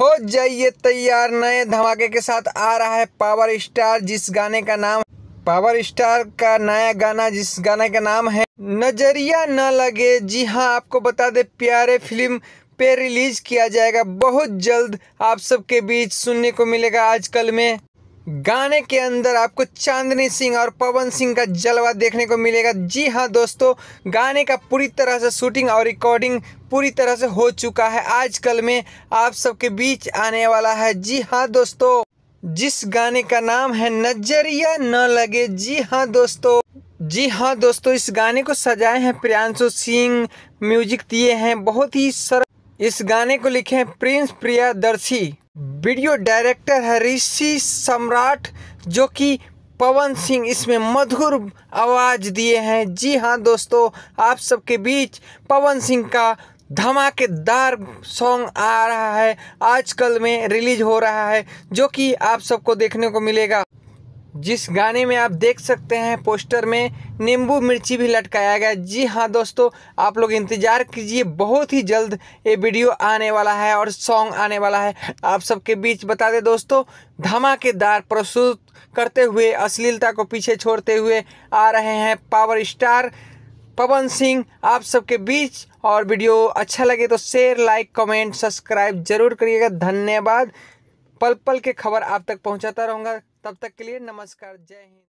हो जाइए तैयार नए धमाके के साथ आ रहा है पावर स्टार जिस गाने का नाम पावर स्टार का नया गाना जिस गाने का नाम है नजरिया न लगे जी हाँ आपको बता दे प्यारे फिल्म पे रिलीज किया जाएगा बहुत जल्द आप सबके बीच सुनने को मिलेगा आजकल में गाने के अंदर आपको चांदनी सिंह और पवन सिंह का जलवा देखने को मिलेगा जी हाँ दोस्तों गाने का पूरी तरह से शूटिंग और रिकॉर्डिंग पूरी तरह से हो चुका है आजकल में आप सबके बीच आने वाला है जी हाँ दोस्तों जिस गाने का नाम है नजरिया न लगे जी हाँ दोस्तों जी हाँ दोस्तों इस गाने को सजाए हैं प्रियांशु सिंह म्यूजिक दिए हैं बहुत ही सर इस गाने को लिखे हैं प्रिंस प्रिया दर्शी वीडियो डायरेक्टर है ऋषि सम्राट जो कि पवन सिंह इसमें मधुर आवाज़ दिए हैं जी हाँ दोस्तों आप सबके बीच पवन सिंह का धमाकेदार सॉन्ग आ रहा है आजकल में रिलीज हो रहा है जो कि आप सबको देखने को मिलेगा जिस गाने में आप देख सकते हैं पोस्टर में नींबू मिर्ची भी लटकाया गया जी हाँ दोस्तों आप लोग इंतज़ार कीजिए बहुत ही जल्द ये वीडियो आने वाला है और सॉन्ग आने वाला है आप सबके बीच बता दें दोस्तों धमाकेदार प्रस्तुत करते हुए अश्लीलता को पीछे छोड़ते हुए आ रहे हैं पावर स्टार पवन सिंह आप सबके बीच और वीडियो अच्छा लगे तो शेयर लाइक कमेंट सब्सक्राइब जरूर करिएगा धन्यवाद पल पल के खबर आप तक पहुंचाता रहूंगा तब तक के लिए नमस्कार जय हिंद